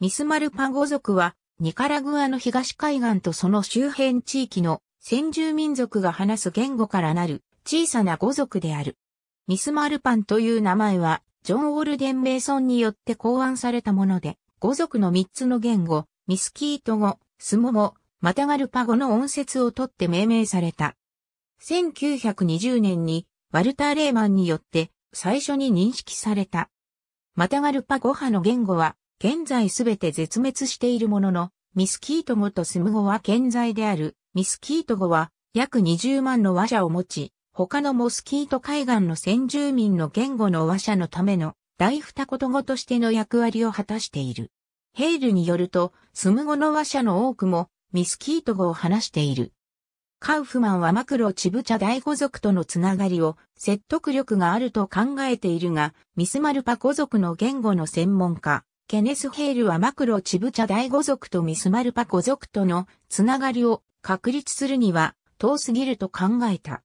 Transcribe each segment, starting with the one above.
ミスマルパゴ族は、ニカラグアの東海岸とその周辺地域の先住民族が話す言語からなる小さな語族である。ミスマルパンという名前は、ジョン・オールデン・メイソンによって考案されたもので、語族の3つの言語、ミスキート語、スモ語、またがルパ語の音節をとって命名された。1920年に、ワルター・レーマンによって最初に認識された。またがルパ語派の言語は、現在すべて絶滅しているものの、ミスキート語とスム語は健在である。ミスキート語は約20万の話者を持ち、他のモスキート海岸の先住民の言語の話者のための大二言語としての役割を果たしている。ヘイルによると、スム語の話者の多くもミスキート語を話している。カウフマンはマクロチブチャ第五族とのつながりを説得力があると考えているが、ミスマルパ語族の言語の専門家、ケネス・ヘールはマクロ・チブチャ第五族とミスマルパ五族とのつながりを確立するには遠すぎると考えた。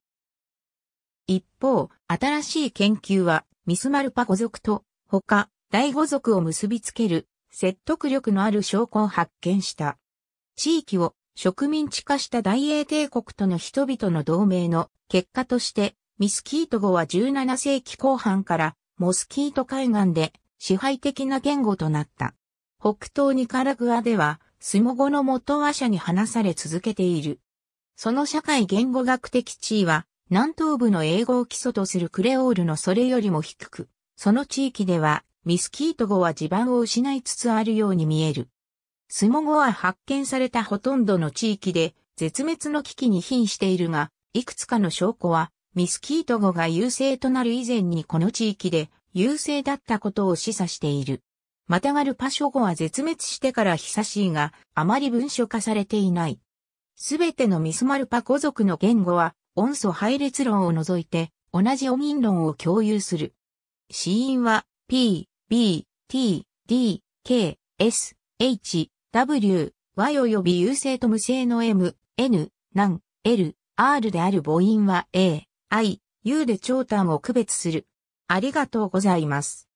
一方、新しい研究はミスマルパ五族と他第五族を結びつける説得力のある証拠を発見した。地域を植民地化した大英帝国との人々の同盟の結果として、ミスキート語は17世紀後半からモスキート海岸で支配的な言語となった。北東ニカラグアでは、スモゴの元和者に話され続けている。その社会言語学的地位は、南東部の英語を基礎とするクレオールのそれよりも低く、その地域では、ミスキート語は地盤を失いつつあるように見える。スモゴは発見されたほとんどの地域で、絶滅の危機に瀕しているが、いくつかの証拠は、ミスキート語が優勢となる以前にこの地域で優勢だったことを示唆している。またがるパショ語は絶滅してから久しいが、あまり文書化されていない。すべてのミスマルパ語族の言語は、音素配列論を除いて、同じ音韻論を共有する。死因は、p, b, t, d, k, s, h, w, y 及び優勢と無性の m, n, な l, r である母音は a, i, u で長短を区別する。ありがとうございます。